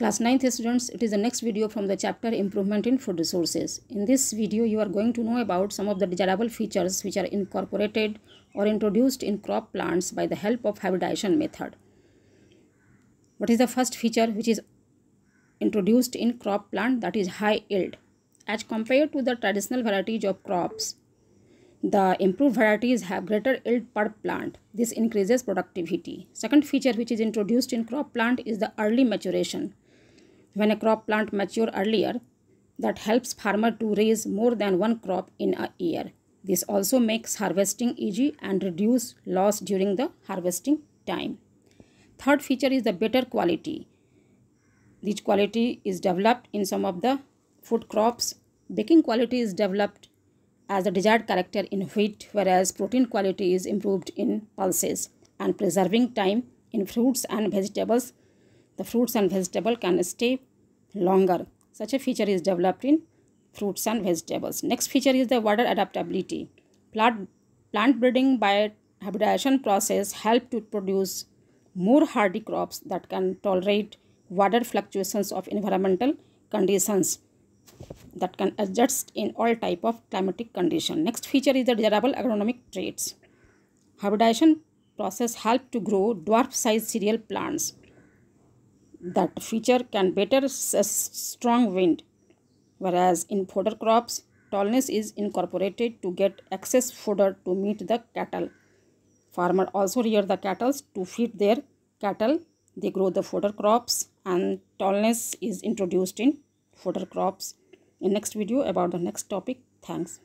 Class 9th students, it is the next video from the chapter Improvement in Food Resources. In this video, you are going to know about some of the desirable features which are incorporated or introduced in crop plants by the help of hybridization method. What is the first feature which is introduced in crop plant that is high yield. As compared to the traditional varieties of crops, the improved varieties have greater yield per plant. This increases productivity. Second feature which is introduced in crop plant is the early maturation when a crop plant mature earlier that helps farmer to raise more than one crop in a year this also makes harvesting easy and reduce loss during the harvesting time third feature is the better quality this quality is developed in some of the food crops baking quality is developed as the desired character in wheat whereas protein quality is improved in pulses and preserving time in fruits and vegetables the fruits and vegetable can stay longer. Such a feature is developed in fruits and vegetables. Next feature is the water adaptability. Plant, plant breeding by hybridization process help to produce more hardy crops that can tolerate water fluctuations of environmental conditions that can adjust in all type of climatic condition. Next feature is the desirable agronomic traits. Hybridization process help to grow dwarf-sized cereal plants that feature can better strong wind whereas in fodder crops tallness is incorporated to get excess fodder to meet the cattle farmer also rear the cattle to feed their cattle they grow the fodder crops and tallness is introduced in fodder crops in next video about the next topic thanks